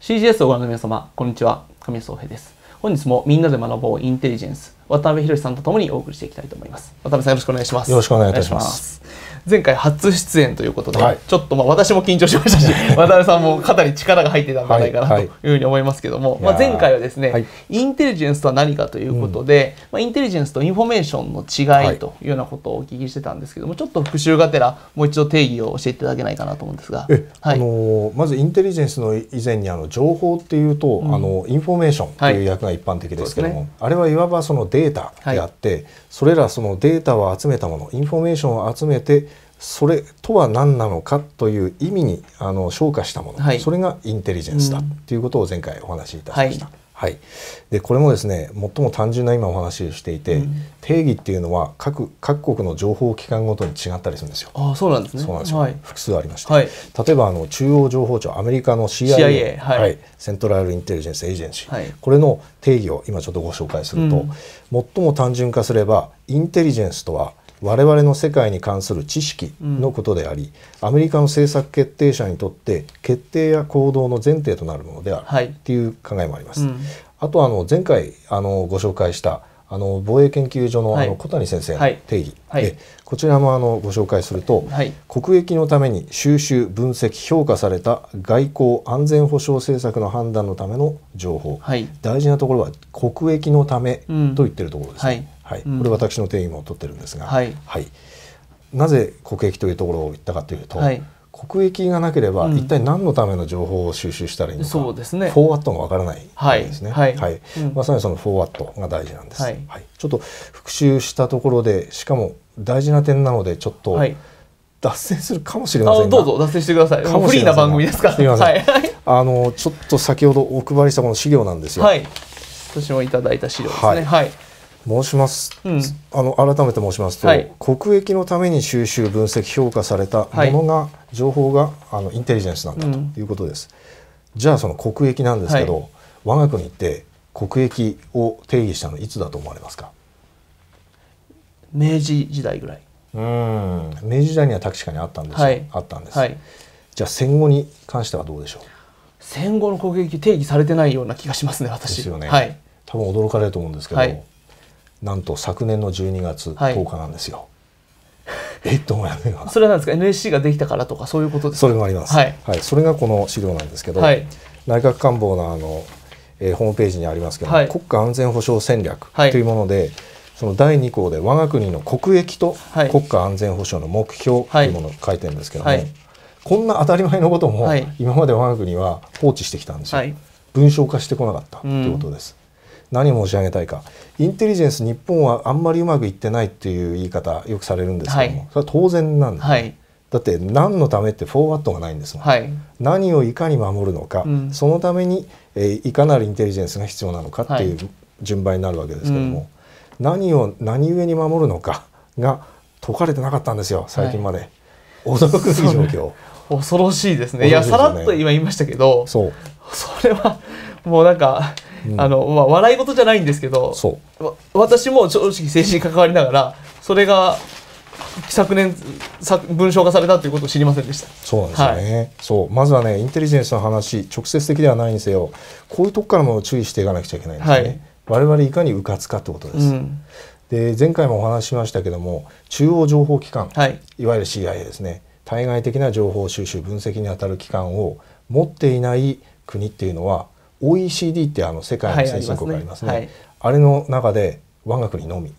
CGS をご覧の皆様、こんにちは。神谷宗平です。本日もみんなで学ぼうインテリジェンス、渡辺博さんとともにお送りしていきたいと思います。渡辺さんよろしくお願いします。よろしくお願いいたします。前回初出演ということで、はい、ちょっとまあ私も緊張しましたし 渡辺さんも肩に力が入ってたんじゃないかなというふうに思いますけども、はいまあ、前回はですね、インテリジェンスとは何かということで、うん、まあ、インテリジェンスとインフォメーションの違いというようなことをお聞きしてたんですけどもちょっと復習がてらもう一度定義を教えていただけないかなと思うんですが、あのまずインテリジェンスの以前にあの情報っていうと、うん、あのインフォメーションという役が一般的ですけども、ね、あれはいわばそのデータであって、それらそのデータを集めたものインフォメーションを集めてそれとは何なのかという意味にあの昇華したもの、はい、それがインテリジェンスだということを前回お話しいたしました。はい、はい、でこれもですね最も単純な今お話をしていて、うん、定義っていうのは各各国の情報機関ごとに違ったりするんですよ。あそうなんですね。はい、複数ありまして、例えばあの中央情報庁アメリカの CIA, CIA、はいセントラルインテリジェンスエージェンシー、これの定義を今ちょっとご紹介すると、うん、最も単純化すればインテリジェンスとは我々の世界に関する知識のことであり、うん、アメリカの政策決定者にとって決定や行動の前提となるものである、はっていう考えもあります。うん、あとあの前回あのご紹介したあの防衛研究所のあの小谷先生の定義、でこちらもあのご紹介すると、国益のために収集分析評価された外交安全保障政策の判断のための情報、大事なところは国益のためと言ってるところですね。はい、これ私の定義も取ってるんですが、はい、はい、なぜ国益というところを言ったかというと、はい、国益がなければ一体何のための情報を収集したらいいのか、うん、そうですね、フォーワットがわからないわけですね、はいはいまさにそのフォーワットが大事なんです、はいちょっと復習したところでしかも大事な点なのでちょっと、はい脱線するかもしれませんどうぞ脱線してください。かもしフリーな番組ですから。すみません。はい、あのちょっと先ほどお配りしたこの資料なんですよ。はい。私もいただいた資料ですね。はい。はい申します、うん、あの改めて申しますと、はい、国益のために収集分析評価されたものが、はい、情報があのインテリジェンスなんだということです、うん、じゃあその国益なんですけど、はい、我が国って国益を定義したのいつだと思われますか明治時代ぐらいうん明治時代には確かにあったんです、はい、あったんです、じゃあ戦後に関してはどうでしょう戦後の国益定義されてないような気がしますね私ですよね、はい、多分驚かれると思うんですけど、はいなんと昨年の12月10日なんですよ。はい、えと思いながら。それはなんですか NSC ができたからとかそういうことですか。それもあります。はい、はい、それがこの資料なんですけど、はい、内閣官房のあの、えー、ホームページにありますけど、国家安全保障戦略というもので。その第2項で我が国の国益と国家安全保障の目標というものを書いてるんですけども、こんな当たり前のことも今まで我が国は放置してきたんですよ、文章化してこなかったということです。何申し上げたいかインテリジェンス日本はあんまりうまくいってないっていう言い方よくされるんですけども、はい、それは当然なんで、はい、だって何のためってフォーワットがないんですもん、はい、何をいかに守るのか、うん、そのために、えー、いかなるインテリジェンスが必要なのかっていう順番になるわけですけども、うん、何を何故に守るのかが解かれてなかったんですよ最近まで、驚くべき状況。恐ろしいですね、ね、いやさらっと今言いましたけどそれはもうなんかあのまあ、笑い事じゃないんですけど私も正直政治に関わりながらそれが昨年文章化されたということを知りませんでしたそうなんですね、はい、そうまずはねインテリジェンスの話直接的ではないにせよこういうとこからも注意していかなくちゃいけないんですね、はい、我々いかにうかつかってことです、うん、で前回もお話ししましたけども中央情報機関、はい、いわゆる CIA ですね対外的な情報収集分析にあたる機関を持っていない国っていうのは OECD ってあの世界の先進国ありますねはいあすねはい、あれの中で我が国のみ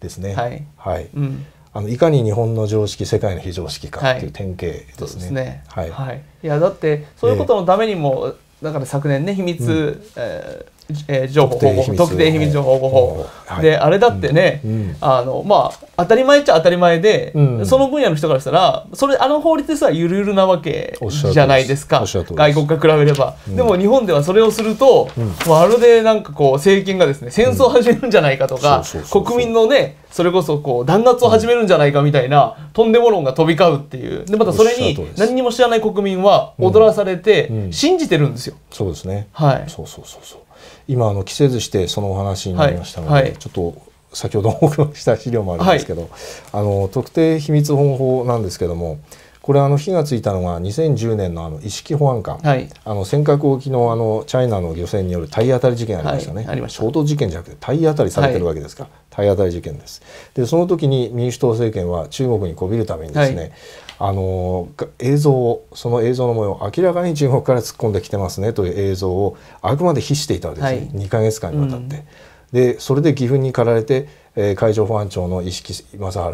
ですね。はい、はいうん、あのいかに日本の常識世界の非常識かっていう典型ですね。はい、ねはいいやだってそういうことのためにも、えー、だから昨年ね秘密、うん、えーえー、情報保護法特定秘密情報保護法、であれだってね、うん、あのまあ当たり前っちゃ当たり前で、うん、その分野の人からしたらそれあの法律ですらゆるゆるなわけじゃないですか外国から比べれば、うん、でも日本ではそれをすると、まるでなんかこう政権がですね戦争を始めるんじゃないかとか国民のねそれこそこう弾圧を始めるんじゃないかみたいな、とんでも論が飛び交うっていうでまたそれに何にも知らない国民は踊らされて信じてるんですよ。そうですね、はい、そうそうそうそう今あの着せずしてそのお話になりましたので、はいはい、ちょっと先ほど報告した資料もあるんですけど、はい、あの特定秘密保護法なんですけどもこれあの火がついたのが2010年のあの意識保安官、はい、あの尖閣沖のあのチャイナの漁船による体当たり事件ありましたね、はい、衝突事件じゃなくて体当たりされてるわけですか、はい、体当たり事件ですでその時に民主党政権は中国にこびるためにですね、あの映像をその映像の模様を明らかに中国から突っ込んできてますねという映像をあくまで非していたわけですね、はい、2か月間にわたって。うん、でそれで岐阜に駆られて、えー、海上保安庁の石木正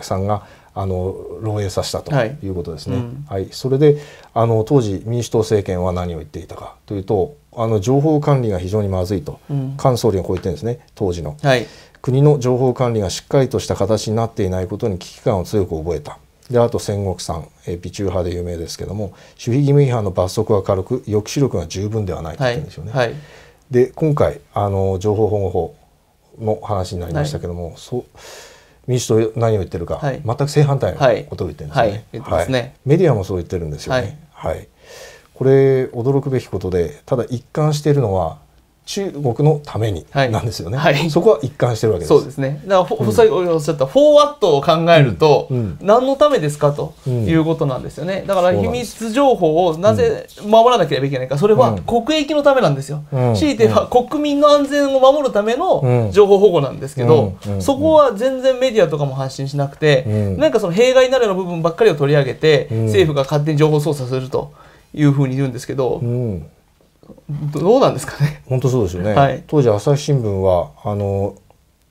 治さんがあの漏洩させたということですね。はい、うんはい、それであの当時民主党政権は何を言っていたかというとあの情報管理が非常にまずいと、うん、菅総理がこう言ってるんですね当時の、はい、国の情報管理がしっかりとした形になっていないことに危機感を強く覚えたであと戦国さん、えー、備中派で有名ですけども守秘義務違反の罰則は軽く抑止力が十分ではないと言ってるんですよね。はいはい、で今回あの情報保護法の話になりましたけども、はい、そう民主党何を言ってるか、全く正反対のことを言ってるんですね。メディアもそう言ってるんですよね。はいこれ驚くべきことでただ一貫しているのは中国のためになんですよね、はい、そこは一貫してるわけですそうですねだから、うん、先おっしゃったフォーワットを考えると、何のためですかということなんですよねだから秘密情報をなぜ守らなければいけないかそれは国益のためなんですよ、う強いては国民の安全を守るための情報保護なんですけど、そこは全然メディアとかも発信しなくて、なんかその弊害になるような部分ばっかりを取り上げて、政府が勝手に情報操作するというふうに言うんですけど、どうなんですかね。本当そうですよね。はい、当時朝日新聞はあの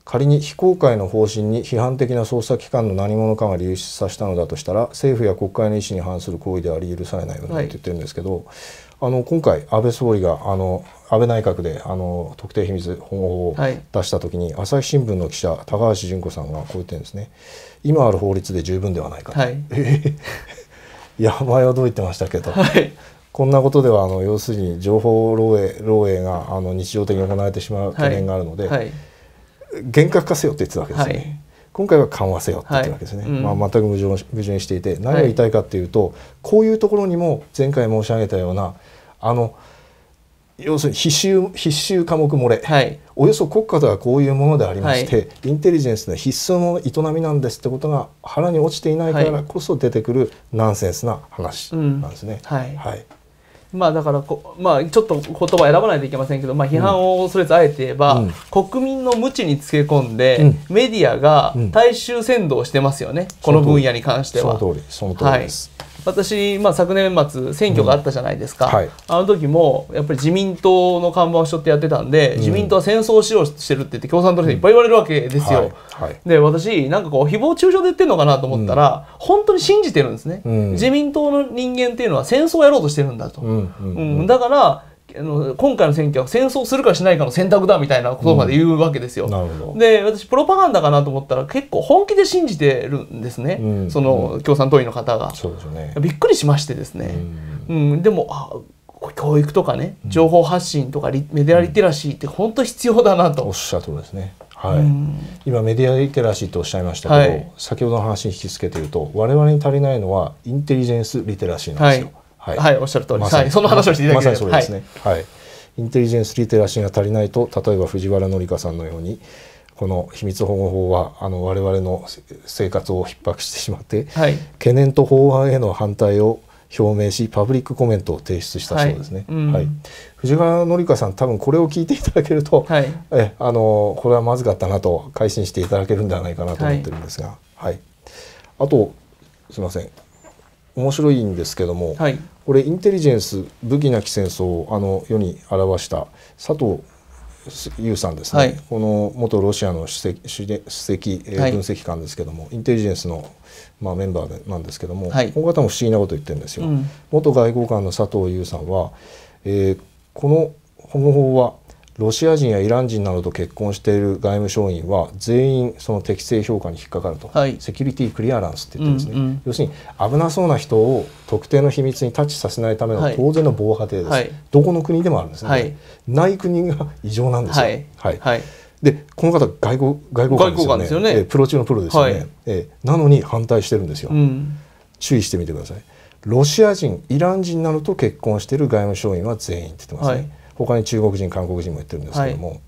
仮に非公開の方針に批判的な捜査機関の何者かが流出させたのだとしたら政府や国会の意思に反する行為であり許されないよねって言ってるんですけど、はい、あの今回安倍総理があの安倍内閣であの特定秘密保護法を出した時に、はい、朝日新聞の記者高橋純子さんがこう言ってるんですね今ある法律で十分ではないかと、はい、いや前はどう言ってましたけど、こんなことではあの要するに情報漏洩漏洩があの日常的に行われてしまう懸念があるので、はい、厳格化せよって言ってたわけですね。はい今回は緩和せよって言ってるわけですね、はいうん、まあ、全く矛盾矛盾していて何が言いたいかっていうと、はい、こういうところにも前回申し上げたようなあの要するに必修必修科目漏れ、はい、およそ国家とはこういうものでありまして、インテリジェンスの必須の営みなんですってことが腹に落ちていないからこそ出てくるナンセンスな話なんですね。はいまあだからこ、まあ、ちょっと言葉選ばないといけませんけど、まあ、批判を恐れずあえて言えば、うん、国民の無知につけ込んで、うん、メディアが大衆扇動してますよね、うん、この分野に関しては。その通りその通りです、はい私、まあ、昨年末選挙があったじゃないですか、うんはい、あの時もやっぱり自民党の看板をしょってやってたんで、うん、自民党は戦争をしようしてるって言って共産党の人いっぱい言われるわけですよ、はいはい、で私なんかこう誹謗中傷で言ってるのかなと思ったら、うん、本当に信じてるんですね、自民党の人間っていうのは戦争をやろうとしてるんだと、うんだからあの今回の選挙は戦争するかしないかの選択だみたいなことまで言うわけですよ。うん、で私プロパガンダかなと思ったら結構本気で信じてるんですね、うん、その共産党員の方が。うね、びっくりしましてですね。うん、でもあ教育とかね情報発信とかリ、メディアリテラシーって本当必要だなと。おっしゃるとりですね。はい、今メディアリテラシーとおっしゃいましたけど、はい、先ほどの話に引き付けて言うと我々に足りないのはインテリジェンスリテラシーなんですよ。はいはい、はい、おっしゃる通り、ま、はい、その話をしていただきま、ま、そうですね、はい、はい、インテリジェンスリテラシーが足りないと例えば藤原紀香さんのようにこの秘密保護法はあの我々の生活を逼迫してしまって、はい、懸念と法案への反対を表明しパブリックコメントを提出したそうですね。はい、うんはい、藤原紀香さん多分これを聞いていただけると、はい、えあのこれはまずかったなと改心していただけるんではないかなと思ってるんですが、はい、はい、あとすいません面白いんですけども、はい、これインテリジェンス武器なき戦争をあの世に表した佐藤優さんですね、はい、この元ロシアの首席主席、えー、分析官ですけども、はい、インテリジェンスの、まあ、メンバーなんですけども、はい、この方も不思議なこと言ってるんですよ。うん、元外交官の佐藤優さんは、えー、この保護法はロシア人やイラン人などと結婚している外務省員は全員その適正評価に引っかかると、はい、セキュリティクリアランスって言ってですね、うんうん、要するに危なそうな人を特定の秘密にタッチさせないための当然の防波堤です、はい、どこの国でもあるんですね、はい、ない国が異常なんですよ。はいでこの方外交外国官ですよねす、ね、えー、プロ中のプロですよね、はい、えー、なのに反対してるんですよ、うん、注意してみてくださいロシア人イラン人などと結婚している外務省員は全員って言ってますね、他に中国人韓国人も言ってるんですけども、はい、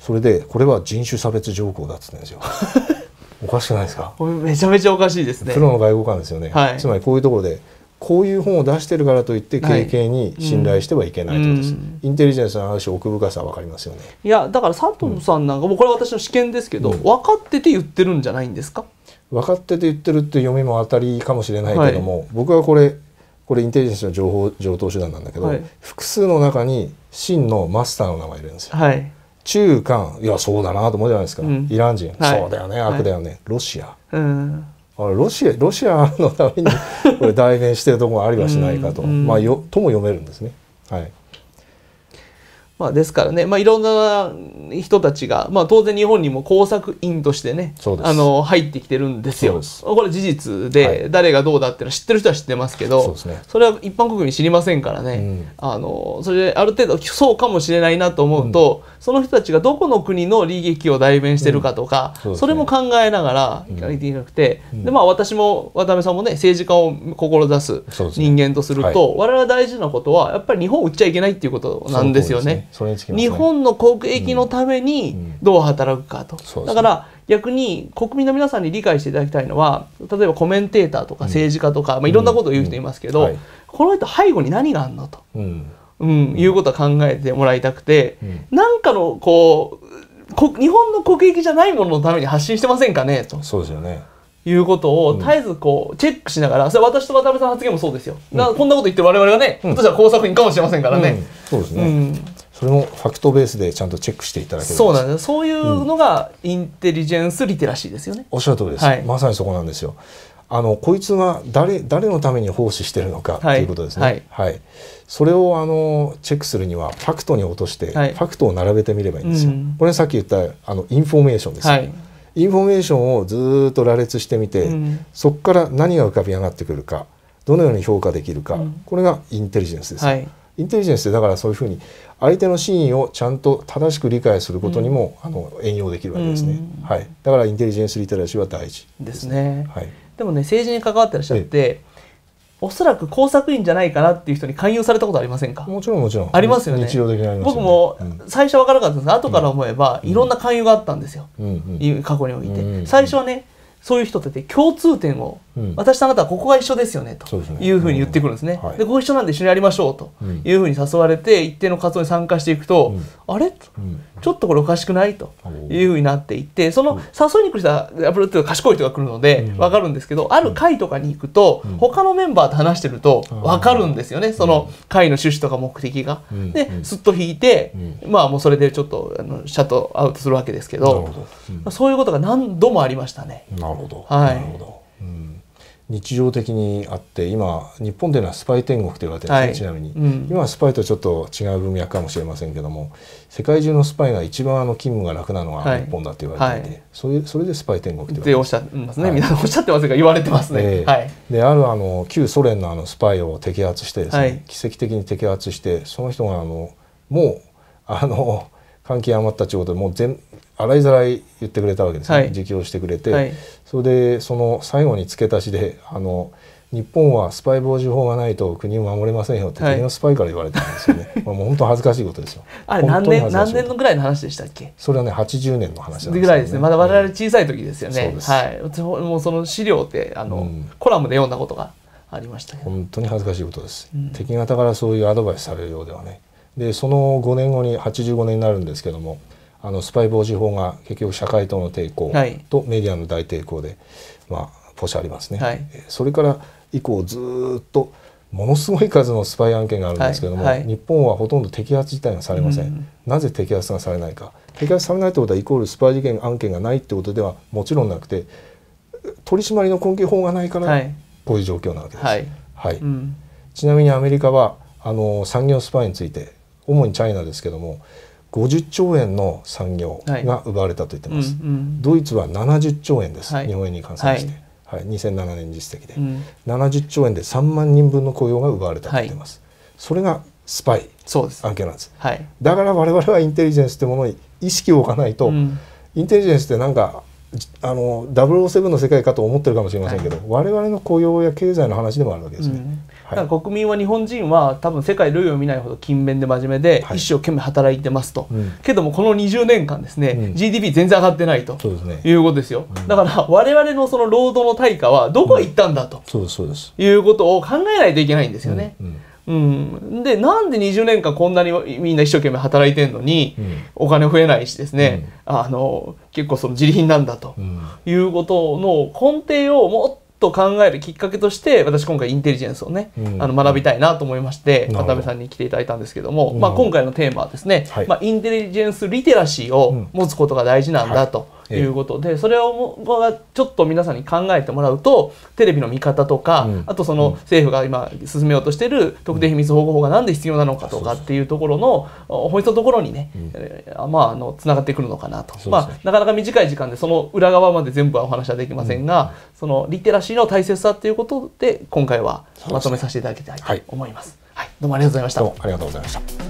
それでこれは人種差別条項だっつってんですよ。おかしくないですかめちゃめちゃおかしいですね。プロの外交官ですよね、はい、つまりこういうところでこういう本を出してるからといって経験に信頼してはいけないことです、はいうん、インテリジェンスの話奥深さは分かりますよねいやだから佐藤さんなんか、もうこれは私の試験ですけど、うん、分かってて言ってるんじゃないんですか分かってて言ってるって読みも当たりかもしれないけども、はい、僕はこれこれインテリジェンスの情報上等手段なんだけど、はい、複数の中に真のマスターの名前いるんですよ。はい、中間いやそうだなと思うじゃないですか、うん、イラン人、はい、そうだよね悪だよね、ロシア、うん、ロシアロシアのためにこれ代弁してるところありはしないかと、うん、まあよとも読めるんですね。はいまあ、ですからね、まあ、いろんな人たちが、まあ、当然日本にも工作員としてねあの入ってきてるんですよこれ事実で、はい、誰がどうだっていうのは知ってる人は知ってますけどそ、ね,、れは一般国民知りませんからね、うん、あのそれである程度そうかもしれないなと思うと、うん、その人たちがどこの国の利益を代弁してるかとか、うんそね、それも考えながらいかないいなくて、でまあ、私も渡辺さんもね政治家を志す人間とすると、ねはい、我々大事なことはやっぱり日本を売っちゃいけないっていうことなんですよね日本の国益のためにどう働くかと、うんうんね、だから逆に国民の皆さんに理解していただきたいのは例えばコメンテーターとか政治家とか、うん、まあ、いろんなことを言う人いますけど、はい、この人背後に何があるのと、うんいうことは考えてもらいたくて、うん、なんかのこうこ日本の国益じゃないもののために発信してませんかねと。そうですよねいうことを絶えずこうチェックしながら、それ私と渡辺さん発言もそうですよ、うん、こんなこと言って我々がね、うん、私は工作員かもしれませんからね、うん、そうですね、それもファクトベースでちゃんとチェックしていただけるそうなんですそういうのがインテリジェンスリテラシーですよね、うん、おっしゃる通りです、はい、まさにそこなんですよあのこいつが誰誰のために奉仕してるのかということですね、はい、はい、それをあのチェックするにはファクトに落として、はい、ファクトを並べてみればいいんですよ、うん、これさっき言ったあのインフォメーションです、ね、インフォメーションをずっと羅列してみて、うん、そこから何が浮かび上がってくるかどのように評価できるか、これがインテリジェンスです、インテリジェンスってだからそういうふうに相手の真意をちゃんと正しく理解することにも、うん、あの援用できるわけですね、うん、はい、だからインテリジェンスリテラシーは大事ですね、はい、でもね政治に関わってらっしゃって、おそらく工作員じゃないかなっていう人に勧誘されたことありませんかもちろんもちろんありますよね日常的に、ね、僕も最初は分からなかったんですうん、後から思えばいろんな勧誘があったんですよ、うんうん、過去において、うんうん、最初はねそういう人ってて共通点を私とあなたはここが一緒ですよねというふうに言ってくるんですね。でご一緒なんで一緒にやりましょうというふうに誘われて一定の活動に参加していくと、あれちょっとこれおかしくないというふうになっていってその誘いに来る人は、やっぱり賢い人が来るので分かるんですけどある会とかに行くと他のメンバーと話してると分かるんですよねその会の趣旨とか目的が。ですっと引いてまあもうそれでちょっとあのシャットアウトするわけですけどそういうことが何度もありましたね。なるほどはい、うん日常的にあって今日本でのはスパイ天国と言われてるんですね、はい、ちなみに、うん、今はスパイとちょっと違う文脈かもしれませんけども世界中のスパイが一番あの勤務が楽なのは日本だと言われていて、はい、それそれでスパイ天国っておっしゃってますね、はい、皆さんおっしゃってますが言われてますね。えー、はい、であるあの旧ソ連のあのスパイを摘発してですね、奇跡的に摘発してその人があのもうあの関係余ったちょうどもう全洗いざらい言ってくれたわけですね、はい、自供してくれて、はい、それでその最後に付け足しであの日本はスパイ防止法がないと国を守れませんよって国のスパイから言われたんですよね、はい、もう本当恥ずかしいことですよあれ何年何年のぐらいの話でしたっけそれはね80年の話なんです、ね、ぐらいですねまだ我々小さい時ですよね、うん、はいもうその資料ってあの、うん、コラムで読んだことがありました、本当に恥ずかしいことです、うん、敵方からそういうアドバイスされるようではねでその5年後に85年になるんですけどもあのスパイ防止法が結局社会党の抵抗とメディアの大抵抗で、はい、まあポシャありますね、はい、それから以降ずっとものすごい数のスパイ案件があるんですけども、はい、日本はほとんど摘発自体がされません、うん、なぜ摘発がされないか摘発されないということはイコールスパイ事件案件がないってことではもちろんなくて取り締まりの根拠法がないからこういう状況なわけです。はい、ちなみにアメリカはあの産業スパイについて主にチャイナですけども50兆円の産業が奪われたと言ってます、はいうんうん、ドイツは70兆円です、はい、日本円に換算して、はい、はい、2007年実績で、うん、70兆円で3万人分の雇用が奪われたと言ってます、それがスパイ案件なんです、はい、だから我々はインテリジェンスというものに意識を置かないと、うん、インテリジェンスってなんかあの007の世界かと思ってるかもしれませんけど、はい、我々の雇用や経済の話でもあるわけですね、うん、だから国民は日本人は多分世界類を見ないほど勤勉で真面目で、一生懸命働いてますと、うん、けどもこの20年間ですね、うん、GDP 全然上がってないと、ね、いうことですよ、うん、だから我々のその労働の対価はどこへ行ったんだと、いうことを考えないといけないんですよね。うん、でなんで20年間こんなにみんな一生懸命働いてるのに、お金増えないしですね、うん、あの結構その自利品なんだと、いうことの根底をもっと考えるきっかけとして私今回インテリジェンスをね、うん、あの学びたいなと思いまして渡辺さんに来ていただいたんですけども、うん、まあ、今回のテーマはですね、はい、まあ、インテリジェンスリテラシーを持つことが大事なんだと。はいいうことで、それをちょっと皆さんに考えてもらうとテレビの見方とか、うん、あとその政府が今進めようとしてる特定秘密保護法が何で必要なのかとかっていうところの本質のところにね、うん、まああのつながってくるのかなと、まあ、なかなか短い時間でその裏側まで全部はお話はできませんが、うん、そのリテラシーの大切さっていうことで今回はまとめさせていただきたいと思います。はい、どうもありがとうございました。ありがとうございました。